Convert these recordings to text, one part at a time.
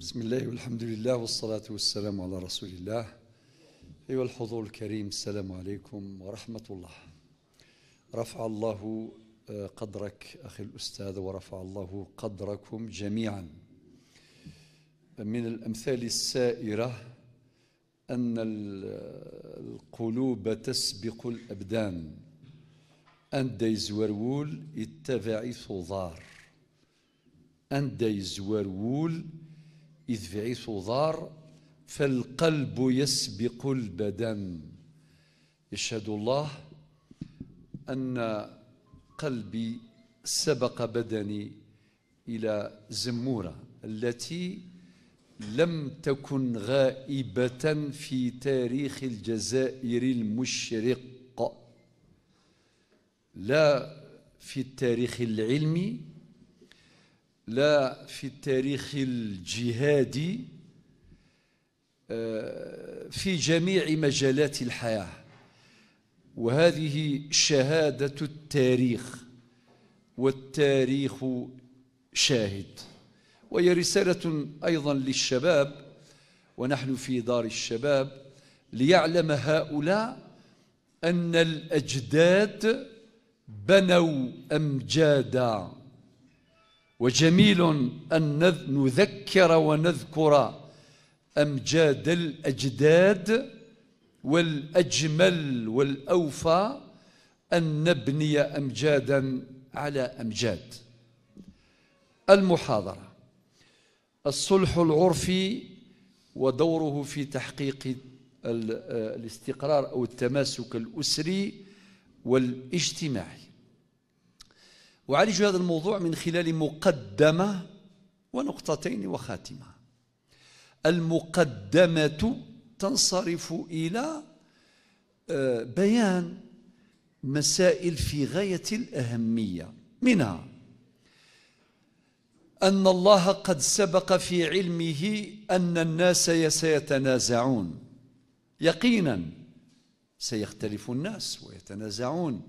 بسم الله والحمد لله والصلاة والسلام على رسول الله أيها الحضور الكريم السلام عليكم ورحمة الله رفع الله آه، قدرك أخي الأستاذ ورفع الله قدركم جميعا من الأمثال السائرة أن القلوب تسبق الأبدان أن أندى يزورول يتبعي ثضار دايز ورول إذ عيسو ضار فالقلب يسبق البدن يشهد الله أن قلبي سبق بدني إلى زمورة التي لم تكن غائبة في تاريخ الجزائر المشرق لا في التاريخ العلمي لا في التاريخ الجهادي آه، في جميع مجالات الحياة وهذه شهادة التاريخ والتاريخ شاهد وهي رسالة أيضا للشباب ونحن في دار الشباب ليعلم هؤلاء أن الأجداد بنوا أمجادا وجميل أن نذكر ونذكر أمجاد الأجداد والأجمل والأوفى أن نبني أمجادا على أمجاد المحاضرة الصلح العرفي ودوره في تحقيق آه، الاستقرار أو التماسك الأسري والاجتماعي أعالج هذا الموضوع من خلال مقدمة ونقطتين وخاتمة المقدمة تنصرف إلى آه، بيان مسائل في غاية الأهمية منها أن الله قد سبق في علمه أن الناس سيتنازعون يقينا سيختلف الناس ويتنازعون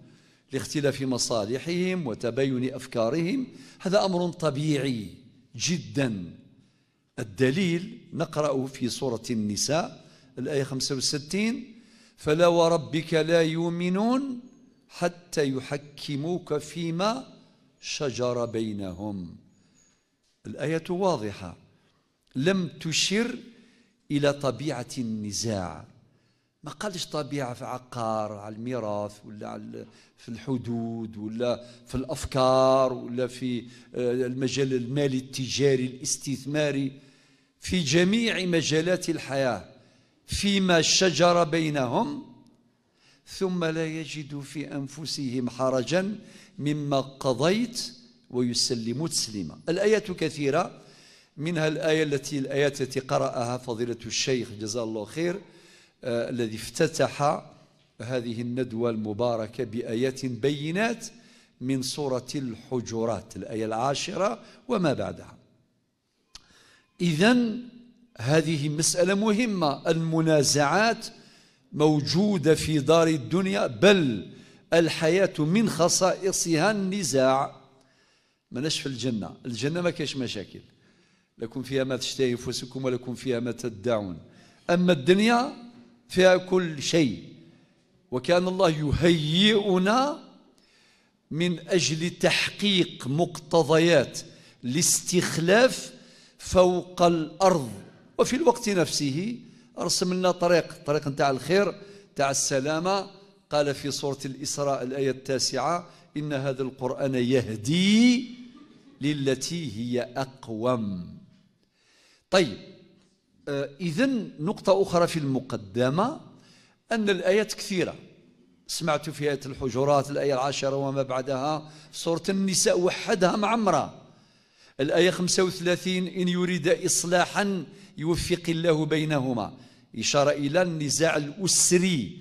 لاختلاف مصالحهم وتباين أفكارهم هذا أمر طبيعي جدا الدليل نقرأه في سورة النساء الآية 65 فلا وربك لا يؤمنون حتى يحكموك فيما شجر بينهم الآية واضحة لم تشر إلى طبيعة النزاع ما قالش طبيعة في عقار على الميراث ولا على في الحدود ولا في الأفكار ولا في آه، المجال المالي التجاري الاستثماري في جميع مجالات الحياة فيما شجر بينهم ثم لا يجد في أنفسهم حرجا مما قضيت ويسلموا تسليما الآيات كثيرة منها الآية التي الآيات التي قرأها فضيلة الشيخ جزاه الله خير آه، الذي افتتح هذه الندوة المباركة بآيات بينات من سورة الحجرات الآية العاشرة وما بعدها إذا هذه مسألة مهمة المنازعات موجودة في دار الدنيا بل الحياة من خصائصها النزاع مناش في الجنة الجنة ما كاش مشاكل لكم فيها ما تشتهي أنفسكم ولكم فيها ما تدعون أما الدنيا فيها كل شيء وكان الله يهيئنا من أجل تحقيق مقتضيات الاستخلاف فوق الأرض وفي الوقت نفسه أرسم لنا طريق طريق نتاع الخير نتاع السلامة قال في سورة الإسراء الآية التاسعة إن هذا القرآن يهدي للتي هي أقوم طيب آه، إذا نقطة أخرى في المقدمة أن الآيات كثيرة سمعت في آية الحجرات الآية العاشرة وما بعدها سورة النساء وحدها مع امرأة الآية 35 إن يريد إصلاحا يوفق الله بينهما إشارة إلى النزاع الأسري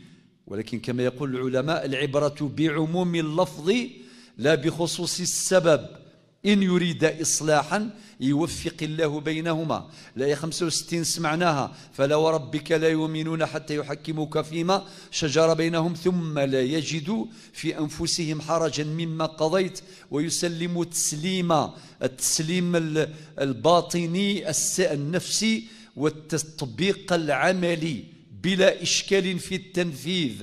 ولكن كما يقول العلماء العبرة بعموم اللفظ لا بخصوص السبب إن يريد إصلاحا يوفق الله بينهما الآية 65 سمعناها فلا وربك لا يؤمنون حتى يحكموك فيما شجر بينهم ثم لا يجدوا في أنفسهم حرجا مما قضيت ويسلموا تسليما التسليم الباطني النفسي والتطبيق العملي بلا إشكال في التنفيذ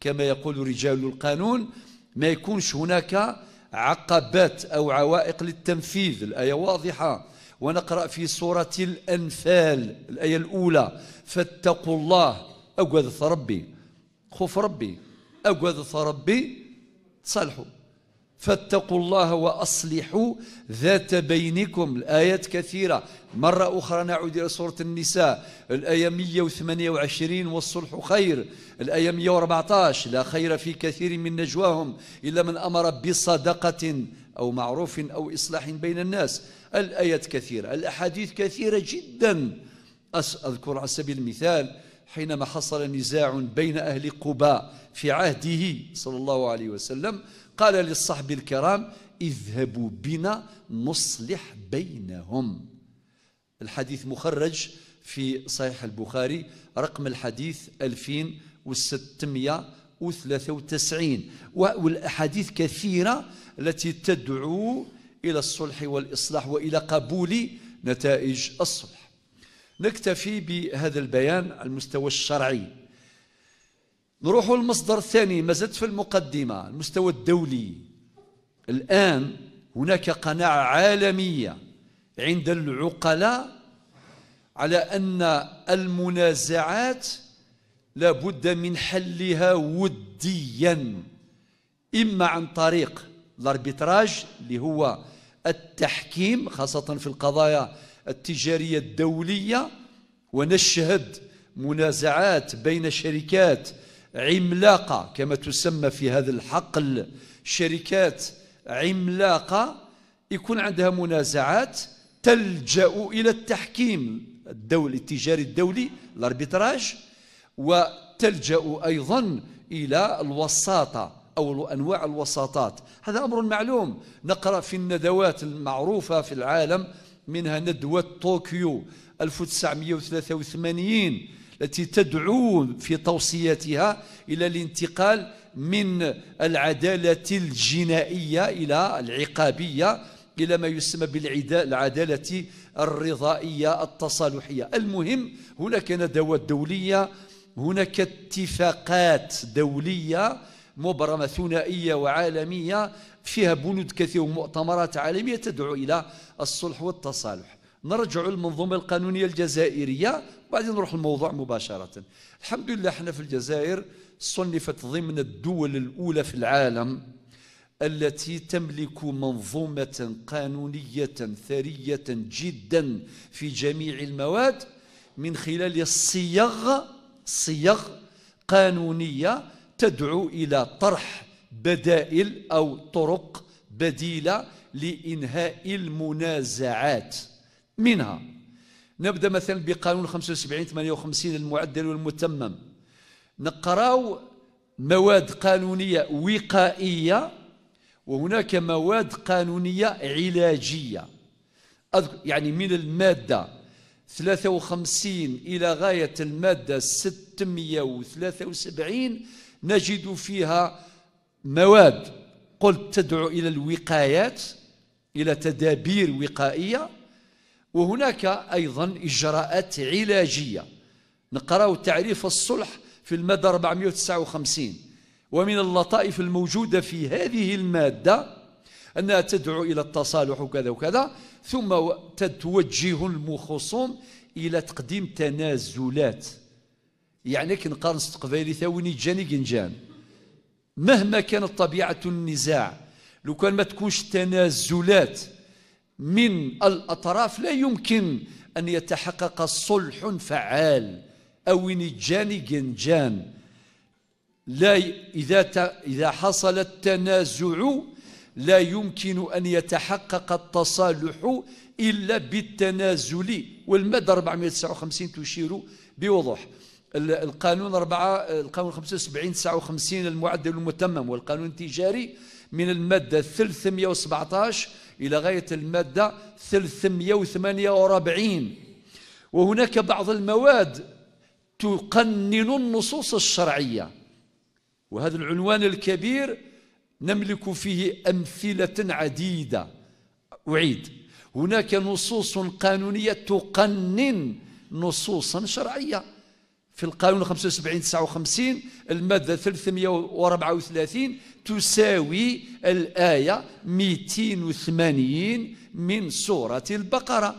كما يقول رجال القانون ما يكونش هناك عقبات أو عوائق للتنفيذ الآية واضحة ونقرأ في سورة الأنفال الآية الأولى فاتقوا الله أقوذ ربي خوف ربي أقوذ ربي تصالحوا فاتقوا الله وأصلحوا ذات بينكم الآيات كثيرة مرة أخرى نعود إلى سورة النساء الآية 128 والصلح خير الآية 114 لا خير في كثير من نجواهم إلا من أمر بصدقة أو معروف أو إصلاح بين الناس الآيات كثيرة الأحاديث كثيرة جدا أذكر على سبيل المثال حينما حصل نزاع بين أهل قباء في عهده صلى الله عليه وسلم قال للصحب الكرام اذهبوا بنا نصلح بينهم الحديث مخرج في صحيح البخاري رقم الحديث 2693 والأحاديث كثيرة التي تدعو إلى الصلح والإصلاح وإلى قبول نتائج الصلح نكتفي بهذا البيان على المستوى الشرعي نروحوا للمصدر الثاني ما زلت في المقدمة المستوى الدولي الآن هناك قناعة عالمية عند العقلاء على أن المنازعات لابد من حلها وديا إما عن طريق الاربيتراج اللي هو التحكيم خاصة في القضايا التجارية الدولية ونشهد منازعات بين شركات عملاقة كما تسمى في هذا الحقل شركات عملاقة يكون عندها منازعات تلجأ إلى التحكيم الدولي التجاري الدولي الاربيتراج وتلجأ أيضا إلى الوساطة أو أنواع الوساطات هذا أمر معلوم نقرأ في الندوات المعروفة في العالم منها ندوة طوكيو 1983 التي تدعو في توصياتها إلى الانتقال من العدالة الجنائية إلى العقابية إلى ما يسمى بالعدالة الرضائية التصالحية المهم هناك ندوات دولية هناك اتفاقات دولية مبرمة ثنائية وعالمية فيها بنود كثيرة ومؤتمرات عالمية تدعو إلى الصلح والتصالح نرجع المنظومة القانونية الجزائرية وبعدين نروح الموضوع مباشرة الحمد لله احنا في الجزائر صنفت ضمن الدول الأولى في العالم التي تملك منظومة قانونية ثرية جدا في جميع المواد من خلال الصيغ صيغ قانونية تدعو إلى طرح بدائل أو طرق بديلة لإنهاء المنازعات منها نبدا مثلا بقانون 75 58 المعدل والمتمم نقراو مواد قانونيه وقائيه وهناك مواد قانونيه علاجيه يعني من الماده 53 الى غايه الماده 673 نجد فيها مواد قلت تدعو الى الوقايات الى تدابير وقائيه وهناك أيضا إجراءات علاجية نقرأ تعريف الصلح في المادة 459 ومن اللطائف الموجودة في هذه المادة أنها تدعو إلى التصالح وكذا وكذا ثم توجه المخصوم إلى تقديم تنازلات يعني كن قرن استقبالي ثاوني جاني جنجان مهما كانت طبيعة النزاع لو كان ما تكونش تنازلات من الأطراف لا يمكن أن يتحقق صلح فعال أو نجان جنجان لا إذا إذا حصل التنازع لا يمكن أن يتحقق التصالح إلا بالتنازل والمادة 459 تشير بوضوح القانون 4 القانون 75 59 المعدل المتمم والقانون التجاري من المادة 317 إلى غاية المادة 348 وهناك بعض المواد تقنن النصوص الشرعية وهذا العنوان الكبير نملك فيه أمثلة عديدة أعيد هناك نصوص قانونية تقنن نصوصا شرعيه في القانون 75 59 الماده 334 تساوي الايه 280 من سوره البقره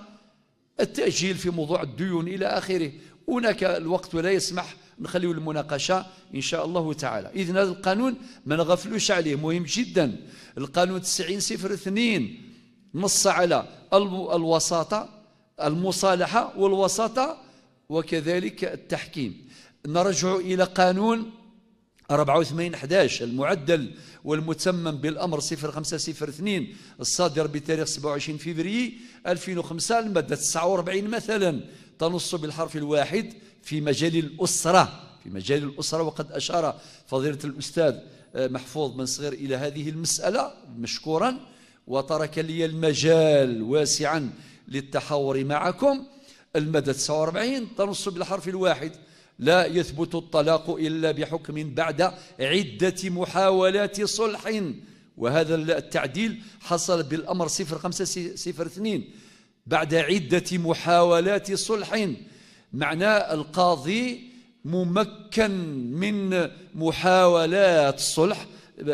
التاجيل في موضوع الديون الى اخره هناك الوقت ولا يسمح نخليو المناقشه ان شاء الله تعالى اذن هذا القانون ما نغفلوش عليه مهم جدا القانون 90 صفر 2 نص على الوساطه المصالحه والوساطه وكذلك التحكيم نرجع إلى قانون 84 11 المعدل والمتمم بالأمر 0502 الصادر بتاريخ 27 فبراير 2005 المادة 49 مثلا تنص بالحرف الواحد في مجال الأسرة في مجال الأسرة وقد أشار فضيلة الأستاذ آه، محفوظ بن صغير إلى هذه المسألة مشكورا وترك لي المجال واسعا للتحاور معكم المدى 49 تنص بالحرف الواحد لا يثبت الطلاق إلا بحكم بعد عدة محاولات صلح وهذا التعديل حصل بالأمر 0502 بعد عدة محاولات صلح معناه القاضي ممكن من محاولات صلح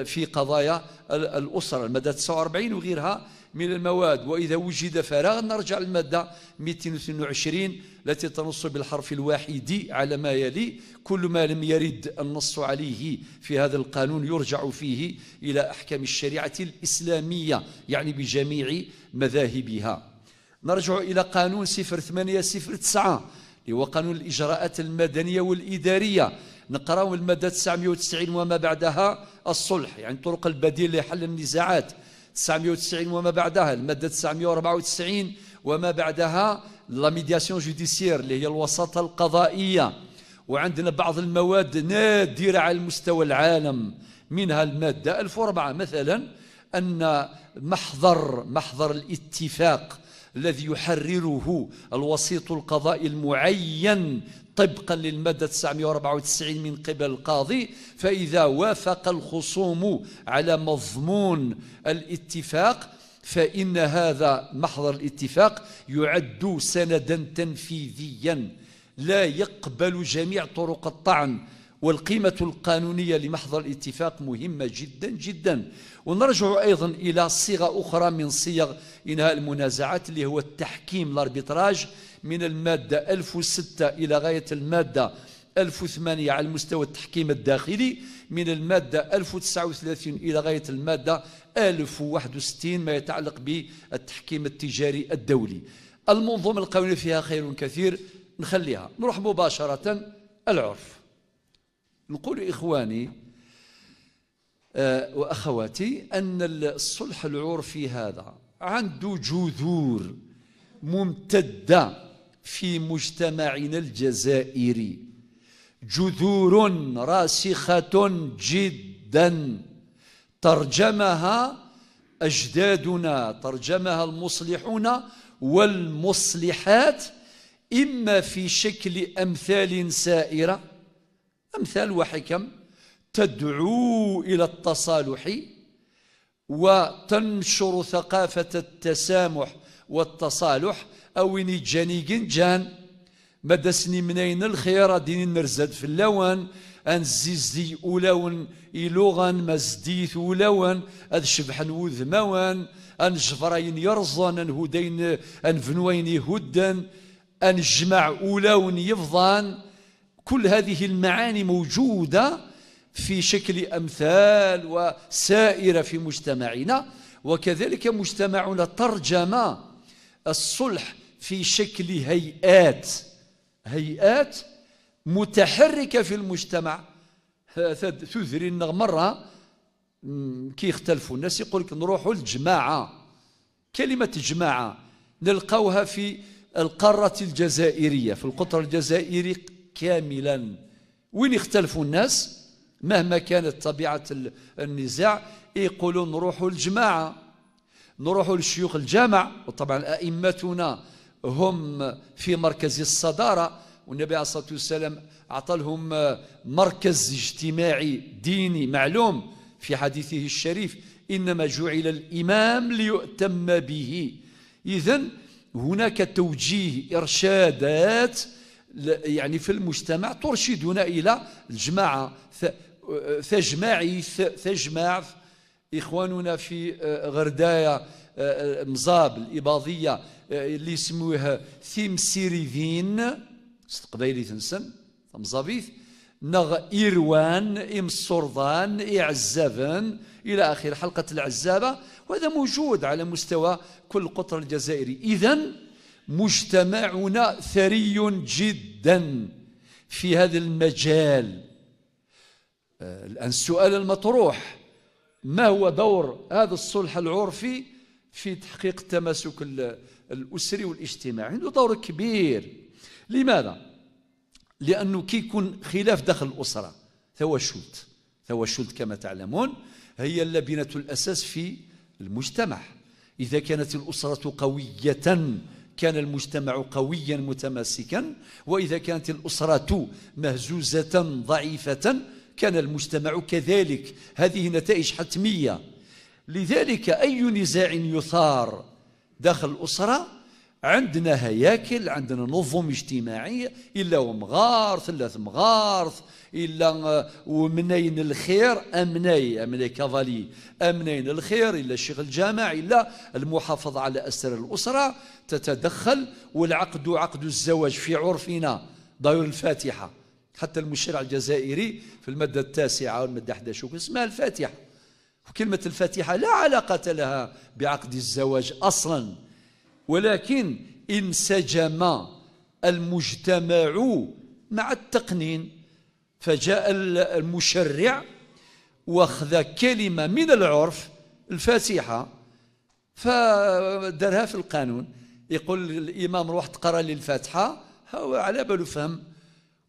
في قضايا الأسرة المادة 49 وغيرها من المواد وإذا وجد فراغ نرجع للمادة 222 التي تنص بالحرف الواحد على ما يلي كل ما لم يرد النص عليه في هذا القانون يرجع فيه إلى أحكام الشريعة الإسلامية يعني بجميع مذاهبها نرجع إلى قانون 0809 اللي هو قانون الإجراءات المدنية والإدارية نقراو المادة 990 وما بعدها الصلح يعني الطرق البديلة لحل النزاعات 990 وما بعدها المادة 994 وما بعدها لا ميدياسيون جوديسيير اللي هي الوساطة القضائية وعندنا بعض المواد نادرة على مستوى العالم منها المادة 1004 مثلا أن محضر محضر الاتفاق الذي يحرره الوسيط القضائي المعين طبقا للمادة 994 من قبل القاضي فإذا وافق الخصوم على مضمون الاتفاق فإن هذا محضر الاتفاق يعد سندا تنفيذيا لا يقبل جميع طرق الطعن والقيمة القانونية لمحضر الاتفاق مهمة جدا جدا ونرجع أيضا إلى صيغة أخرى من صيغ إنهاء المنازعات اللي هو التحكيم الاربيتراج من المادة 1006 إلى غاية المادة 1008 على المستوى التحكيم الداخلي من المادة 1039 إلى غاية المادة 1061 ما يتعلق بالتحكيم التجاري الدولي المنظومة القانونية فيها خير كثير نخليها نروح مباشرة العرف نقول إخواني آه، وأخواتي أن الصلح العرفي هذا عنده جذور ممتدة في مجتمعنا الجزائري جذور راسخة جدا ترجمها أجدادنا ترجمها المصلحون والمصلحات إما في شكل أمثال سائرة أمثال وحكم تدعو إلى التصالح وتنشر ثقافة التسامح والتصالح أويني جاني جنجان مدسني منين الخير دين نرزد في اللون أن زيزي أولون إلوغان مزديث أولون أذ شبحن وذموان أن جفرين يرزن أن هدين أن فنوين هدن أن جمع أولون يفضان كل هذه المعاني موجودة في شكل أمثال وسائرة في مجتمعنا وكذلك مجتمعنا ترجم الصلح في شكل هيئات هيئات متحركة في المجتمع تذري لنا مرة كي يختلفوا الناس يقول لك نروحوا للجماعة كلمة جماعة نلقاوها في القارة الجزائرية في القطر الجزائري كاملا وين يختلفوا الناس مهما كانت طبيعة النزاع يقولوا نروحوا الجماعة نروحوا لشيوخ الجامع وطبعا أئمتنا هم في مركز الصدارة والنبي عليه الصلاة والسلام أعطى لهم مركز اجتماعي ديني معلوم في حديثه الشريف إنما جعل الإمام ليؤتم به إذا هناك توجيه إرشادات يعني في المجتمع ترشدنا إلى الجماعة فجماعي تجمع إخواننا في آه، غردايا آه، آه، مزاب الإباضية اللي يسموها ثيم سيريفين قبيلي تنسن مزابيث نغ ايروان إم السرضان إعزابن إلى آخر حلقة العزابة وهذا موجود على مستوى كل قطر الجزائري إذن مجتمعنا ثري جدا في هذا المجال آه، الآن السؤال المطروح ما هو دور هذا الصلح العرفي في تحقيق التماسك الأسري والاجتماعي عنده دور كبير لماذا؟ لأنه كي يكون خلاف داخل الأسرة تواشلت تواشلت كما تعلمون هي اللبنة الأساس في المجتمع إذا كانت الأسرة قوية كان المجتمع قويا متماسكا وإذا كانت الأسرة مهزوزة ضعيفة كان المجتمع كذلك هذه نتائج حتمية لذلك أي نزاع يثار داخل الأسرة عندنا هياكل عندنا نظم اجتماعية إلا ومغار ثلاث مغارث إلا آه، ومنين الخير أمني أمني كفالي أمنين الخير إلا الشيخ الجامع إلا المحافظة على أسر الأسرة تتدخل والعقد عقد الزواج في عرفنا ضير الفاتحة حتى المشرع الجزائري في المادة التاسعة والمادة 11 اسمها الفاتحة وكلمة الفاتحة لا علاقة لها بعقد الزواج أصلاً ولكن انسجم المجتمع مع التقنين فجاء المشرع واخذ كلمة من العرف الفاسحة فدرها في القانون يقول الإمام روح تقرأ لي الفاتحة هو على باله فهم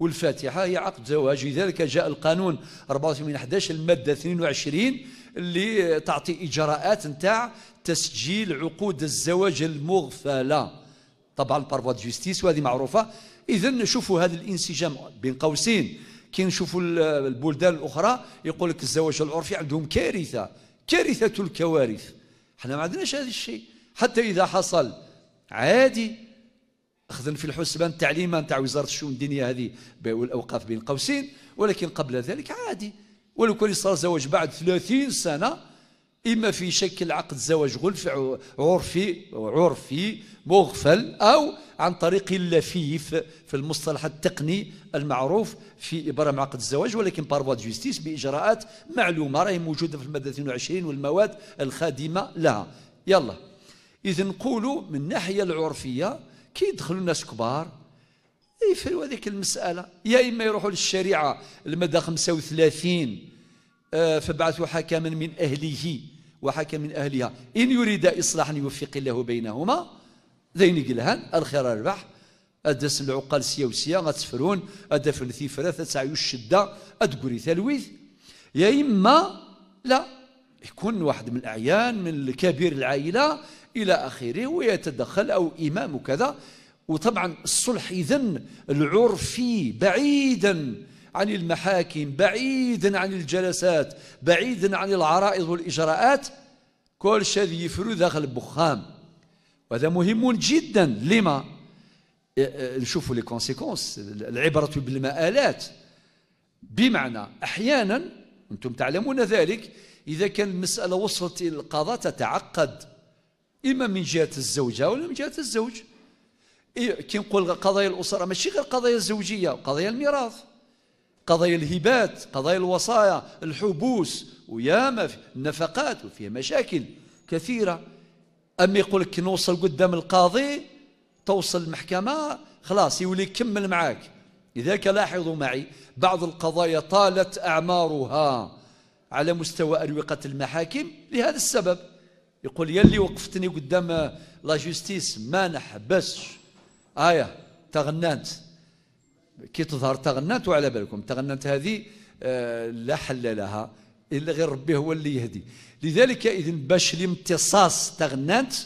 والفاتحة هي عقد زواج لذلك جاء القانون 84 من 11 المادة 22 اللي تعطي إجراءات نتاع تسجيل عقود الزواج المغفلة طبعا بارفوا جوستيس وهذه معروفة إذا نشوفوا هذا الانسجام بين قوسين كي نشوفوا البلدان الأخرى يقول لك الزواج العرفي عندهم كارثة كارثة الكوارث احنا ما عندناش هذا الشيء حتى إذا حصل عادي اخذن في الحسبان تعليما تاع وزارة الشؤون الدينية هذه والأوقاف بين قوسين ولكن قبل ذلك عادي ولو كان صار زواج بعد 30 سنة إما في شكل عقد زواج غلف عرفي عرفي مغفل أو عن طريق اللفيف في المصطلح التقني المعروف في إبرام عقد الزواج ولكن باروا جوستيس بإجراءات معلومة راهي موجودة في المادة 22 والمواد الخادمة لها يلا إذا نقولوا من الناحية العرفية كي يدخلوا الناس كبار يفروا هذيك المسألة يا إما يروحوا للشريعة المدى 35 آه، فبعثوا حكما من أهله وحكم من أهلها إن يريد إصلاحا يوفق الله بينهما ذين قلهان الخير الربح أدس العقال سيوسية غتسفرون في فراثة تسعي الشدة أدقري تلويث يا إما لا يكون واحد من الأعيان من كبير العائلة إلى آخره ويتدخل أو إمام كذا وطبعا الصلح اذا العرفي بعيدا عن المحاكم بعيدا عن الجلسات بعيدا عن العرائض والإجراءات كل شيء يفرو داخل البخام وهذا مهم جدا لما اه، اه، نشوفوا لي كونسيكونس العبرة بالمآلات بمعنى أحيانا أنتم تعلمون ذلك إذا كان المسألة وصلت إلى القضاء تتعقد إما من جهة الزوجة ولا من جهة الزوج إيه، كي نقول قضايا الأسرة ماشي غير قضايا الزوجية قضايا الميراث قضايا الهبات قضايا الوصايا الحبوس وياما النفقات وفيها مشاكل كثيرة أما يقول لك نوصل قدام القاضي توصل المحكمة خلاص يولي يكمل معاك لذلك لاحظوا معي بعض القضايا طالت أعمارها على مستوى أروقة المحاكم لهذا السبب يقول يا اللي وقفتني قدام لا جوستيس ما نحبسش آية تغنات كي تظهر تغنات وعلى بالكم تغنات هذه آه، لا حل لها إلا غير ربي هو اللي يهدي لذلك اذا باش الامتصاص تغنات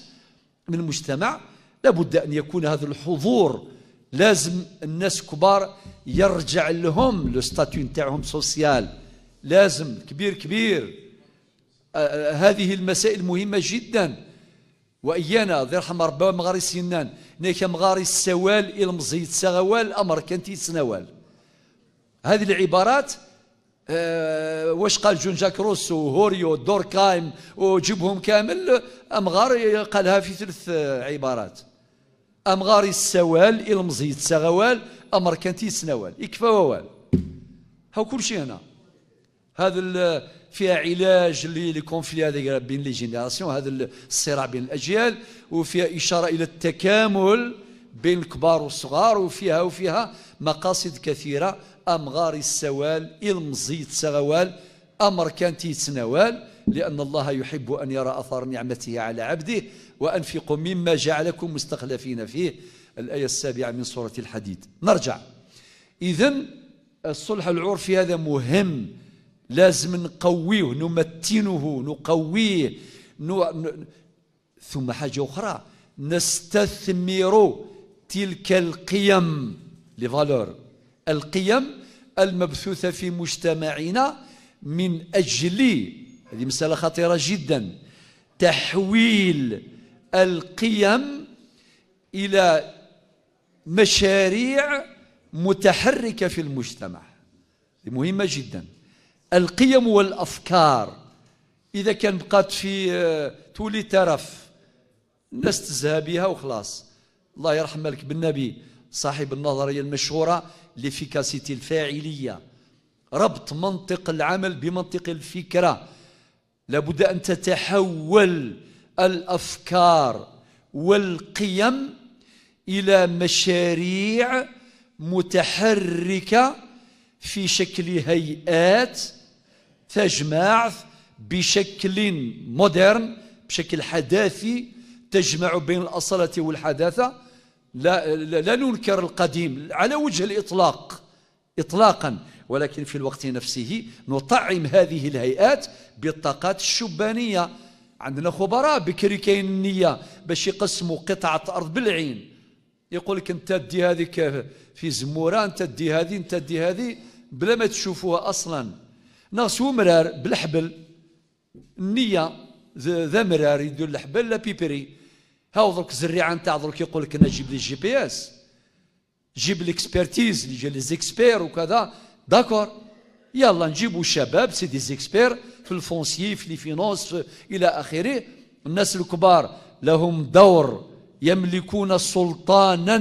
من المجتمع لابد أن يكون هذا الحضور لازم الناس كبار يرجع لهم لو ستاتيو نتاعهم سوسيال لازم كبير كبير هذه المسائل مهمة جدا وإيانا ذي رحمة ربي مغاري سنان نيكا مغاري السوال المزيد سغوال أمر كان سنوال هذه العبارات أه واش قال جون جاك روسو هوريو دوركايم وجيبهم كامل أمغار قالها في ثلاث عبارات أمغار السوال المزيد سغوال أمر كان سنوال يكفى ووال هاو كل شيء هنا هذا فيها علاج للكونفلي هذا بين لي جينيراسيون هذا الصراع بين الاجيال وفيها اشاره الى التكامل بين الكبار والصغار وفيها وفيها مقاصد كثيره امغار السوال المزيت سغوال امر كان تيتسنوال لان الله يحب ان يرى اثار نعمته على عبده وانفقوا مما جعلكم مستخلفين فيه الايه السابعه من سوره الحديد نرجع اذا الصلح العرفي هذا مهم لازم نقويه نمتنه نقويه ن... ثم حاجة أخرى نستثمر تلك القيم لي فالور القيم المبثوثة في مجتمعنا من أجل هذه مسألة خطيرة جدا تحويل القيم إلى مشاريع متحركة في المجتمع مهمة جداً القيم والافكار اذا كان بقات في آه، تولي ترف الناس تزهى بها وخلاص الله يرحم مالك بن نبي صاحب النظريه المشهوره ليفيكاسيتي الفاعليه ربط منطق العمل بمنطق الفكره لابد ان تتحول الافكار والقيم الى مشاريع متحركه في شكل هيئات تجمع بشكل مودرن بشكل حداثي تجمع بين الأصالة والحداثة لا, لا, لا ننكر القديم على وجه الإطلاق إطلاقا ولكن في الوقت نفسه نطعم هذه الهيئات بالطاقات الشبانية عندنا خبراء بكري كاين النية باش يقسموا قطعة أرض بالعين يقول لك انت دي هذيك في زمورة انت دي هذه انت دي هذه بلا ما تشوفوها أصلاً ناس مرار بالحبل النية ذا مرار يدير الحبل لا بيبري هاو درك الزريعة نتاع درك يقول لك أنا جيب لي جي بي إس جيب ليكسبرتيز اللي جا لي زيكسبير وكذا داكور يلا نجيبوا الشباب سي دي زيكسبير في الفونسي في لي فينونس إلى آخره الناس الكبار لهم دور يملكون سلطانا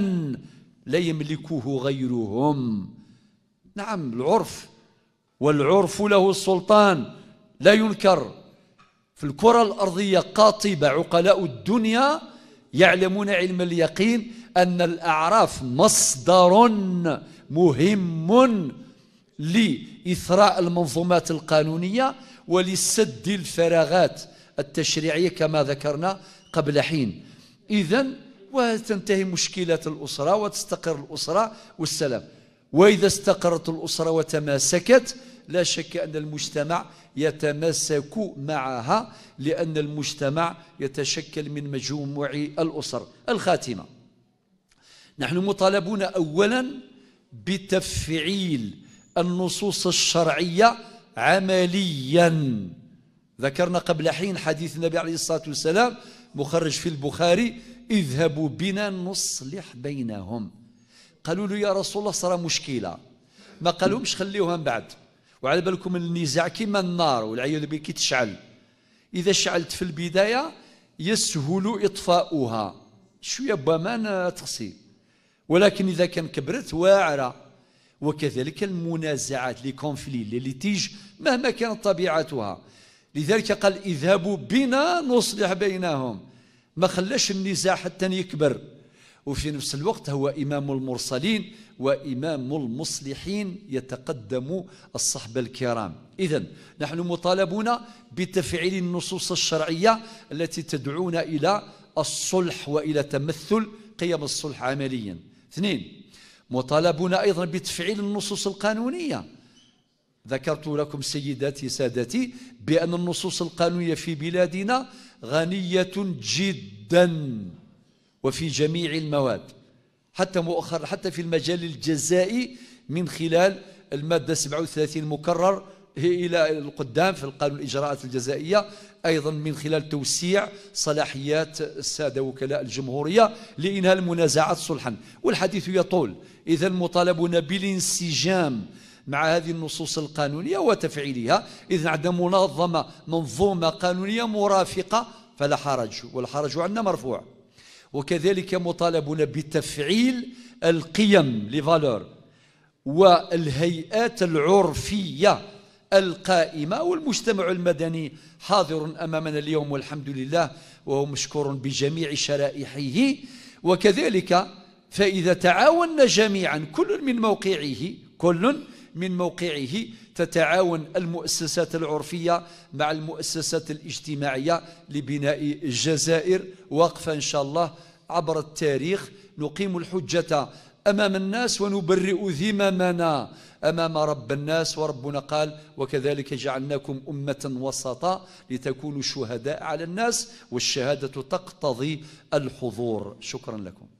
لا يملكه غيرهم نعم العرف والعرف له السلطان لا ينكر في الكرة الأرضية قاطبة عقلاء الدنيا يعلمون علم اليقين أن الأعراف مصدر مهم لإثراء المنظومات القانونية ولسد الفراغات التشريعية كما ذكرنا قبل حين إذا وتنتهي مشكلة الأسرة وتستقر الأسرة والسلام وإذا استقرت الأسرة وتماسكت لا شك أن المجتمع يتماسك معها لأن المجتمع يتشكل من مجموع الأسر الخاتمة نحن مطالبون أولا بتفعيل النصوص الشرعية عمليا ذكرنا قبل حين حديث النبي عليه الصلاة والسلام مخرج في البخاري اذهبوا بنا نصلح بينهم قالوا له يا رسول الله صرا مشكله ما قالهمش خليوها من بعد وعلى بالكم النزاع كما النار والعياذ بالله كي تشعل اذا شعلت في البدايه يسهل اطفاؤها شويه بمان تقسي ولكن اذا كان كبرت واعره وكذلك المنازعات لي كونفلي لي ليتيج مهما كانت طبيعتها لذلك قال اذهبوا بنا نصلح بينهم ما خلاش النزاع حتى يكبر وفي نفس الوقت هو إمام المرسلين وإمام المصلحين يتقدم الصحبة الكرام إذا نحن مطالبون بتفعيل النصوص الشرعية التي تدعونا إلى الصلح وإلى تمثل قيم الصلح عمليا اثنين مطالبون أيضا بتفعيل النصوص القانونية ذكرت لكم سيداتي سادتي بأن النصوص القانونية في بلادنا غنية جداً وفي جميع المواد حتى مؤخرا حتى في المجال الجزائي من خلال المادة 37 المكرر إلى القدام في القانون الإجراءات الجزائية أيضا من خلال توسيع صلاحيات السادة وكلاء الجمهورية لإنهاء المنازعات صلحا والحديث يطول إذا مطالبون بالانسجام مع هذه النصوص القانونية وتفعيلها إذا عندنا منظمة منظومة قانونية مرافقة فلا حرج والحرج عندنا مرفوع وكذلك مطالبون بتفعيل القيم لي فالور والهيئات العرفيه القائمه والمجتمع المدني حاضر امامنا اليوم والحمد لله وهو مشكور بجميع شرائحه وكذلك فاذا تعاوننا جميعا كل من موقعه كل من موقعه تتعاون المؤسسات العرفية مع المؤسسات الاجتماعية لبناء الجزائر واقفة إن شاء الله عبر التاريخ نقيم الحجة أمام الناس ونبرئ ذممنا أمام رب الناس وربنا قال وكذلك جعلناكم أمة وسطا لتكونوا شهداء على الناس والشهادة تقتضي الحضور شكرا لكم